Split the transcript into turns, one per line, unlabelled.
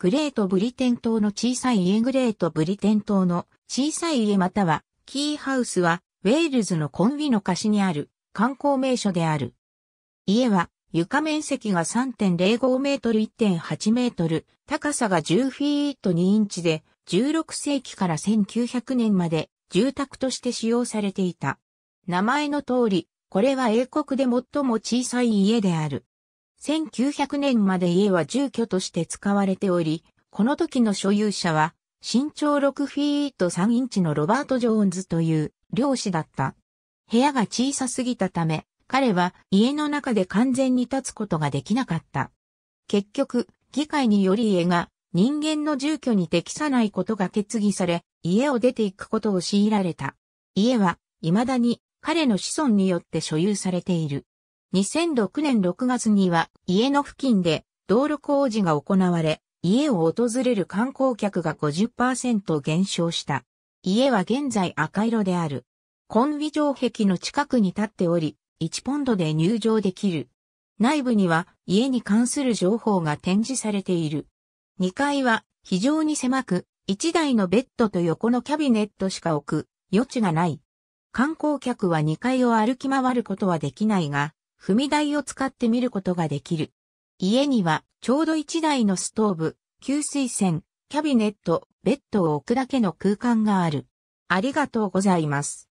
グレートブリテン島の小さい家グレートブリテン島の小さい家またはキーハウスはウェールズのコンビの貸しにある観光名所である。家は床面積が3.05メートル1.8メートル、高さが10フィート2インチで、16世紀から1900年まで住宅として使用されていた。名前の通り、これは英国で最も小さい家である。1900年まで家は住居として使われており、この時の所有者は、身長6フィート3インチのロバート・ジョーンズという漁師だった。部屋が小さすぎたため、彼は家の中で完全に立つことができなかった。結局、議会により家が人間の住居に適さないことが決議され、家を出ていくことを強いられた。家は、未だに彼の子孫によって所有されている。2006年6月には家の付近で道路工事が行われ、家を訪れる観光客が50%減少した。家は現在赤色である。コンビ城壁の近くに立っており、1ポンドで入場できる。内部には家に関する情報が展示されている。2階は非常に狭く、1台のベッドと横のキャビネットしか置く余地がない。観光客は2階を歩き回ることはできないが、踏み台を使って見ることができる。家にはちょうど1台のストーブ、給水栓、キャビネット、ベッドを置くだけの空間がある。ありがとうございます。